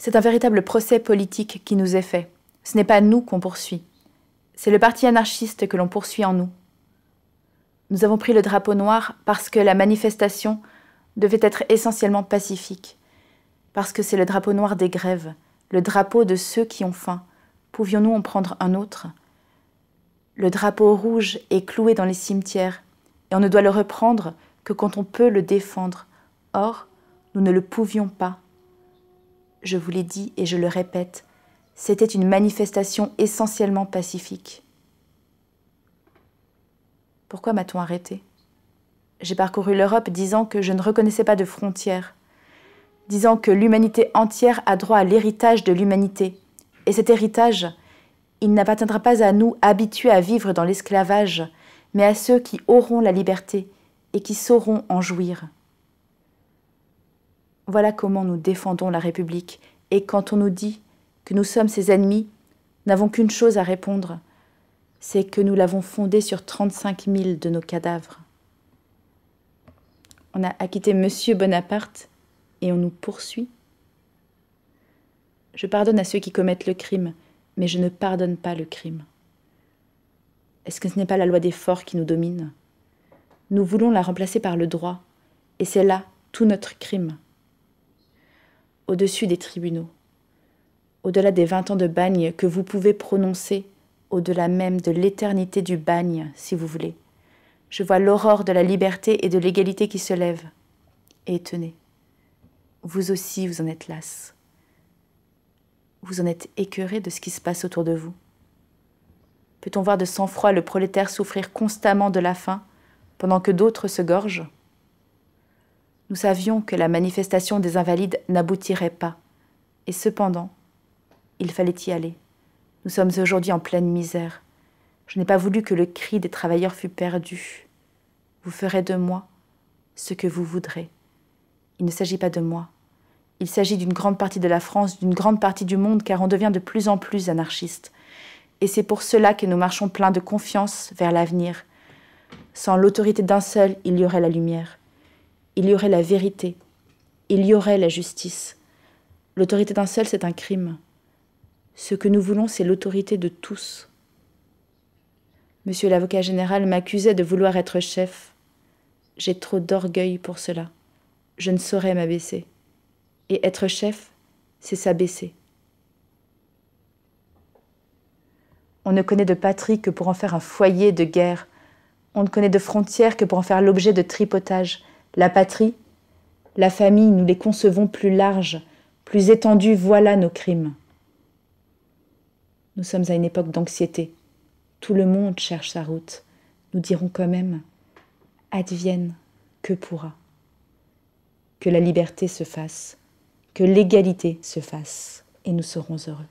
C'est un véritable procès politique qui nous est fait. Ce n'est pas nous qu'on poursuit. C'est le parti anarchiste que l'on poursuit en nous. Nous avons pris le drapeau noir parce que la manifestation devait être essentiellement pacifique, parce que c'est le drapeau noir des grèves, le drapeau de ceux qui ont faim. Pouvions-nous en prendre un autre Le drapeau rouge est cloué dans les cimetières, et on ne doit le reprendre que quand on peut le défendre. Or, nous ne le pouvions pas je vous l'ai dit et je le répète, c'était une manifestation essentiellement pacifique. Pourquoi m'a-t-on arrêté J'ai parcouru l'Europe disant que je ne reconnaissais pas de frontières, disant que l'humanité entière a droit à l'héritage de l'humanité. Et cet héritage, il n'appartiendra pas à nous habitués à vivre dans l'esclavage, mais à ceux qui auront la liberté et qui sauront en jouir. Voilà comment nous défendons la République. Et quand on nous dit que nous sommes ses ennemis, n'avons qu'une chose à répondre, c'est que nous l'avons fondée sur 35 000 de nos cadavres. On a acquitté Monsieur Bonaparte et on nous poursuit. Je pardonne à ceux qui commettent le crime, mais je ne pardonne pas le crime. Est-ce que ce n'est pas la loi des forts qui nous domine Nous voulons la remplacer par le droit, et c'est là tout notre crime au-dessus des tribunaux, au-delà des vingt ans de bagne que vous pouvez prononcer, au-delà même de l'éternité du bagne, si vous voulez. Je vois l'aurore de la liberté et de l'égalité qui se lève. Et tenez, vous aussi vous en êtes las. Vous en êtes écœuré de ce qui se passe autour de vous. Peut-on voir de sang-froid le prolétaire souffrir constamment de la faim pendant que d'autres se gorgent nous savions que la manifestation des invalides n'aboutirait pas. Et cependant, il fallait y aller. Nous sommes aujourd'hui en pleine misère. Je n'ai pas voulu que le cri des travailleurs fût perdu. Vous ferez de moi ce que vous voudrez. Il ne s'agit pas de moi. Il s'agit d'une grande partie de la France, d'une grande partie du monde, car on devient de plus en plus anarchiste. Et c'est pour cela que nous marchons plein de confiance vers l'avenir. Sans l'autorité d'un seul, il y aurait la lumière il y aurait la vérité, il y aurait la justice. L'autorité d'un seul, c'est un crime. Ce que nous voulons, c'est l'autorité de tous. Monsieur l'avocat général m'accusait de vouloir être chef. J'ai trop d'orgueil pour cela. Je ne saurais m'abaisser. Et être chef, c'est s'abaisser. On ne connaît de patrie que pour en faire un foyer de guerre. On ne connaît de frontières que pour en faire l'objet de tripotage. La patrie, la famille, nous les concevons plus larges, plus étendues, voilà nos crimes. Nous sommes à une époque d'anxiété. Tout le monde cherche sa route. Nous dirons quand même Advienne que pourra. Que la liberté se fasse, que l'égalité se fasse, et nous serons heureux.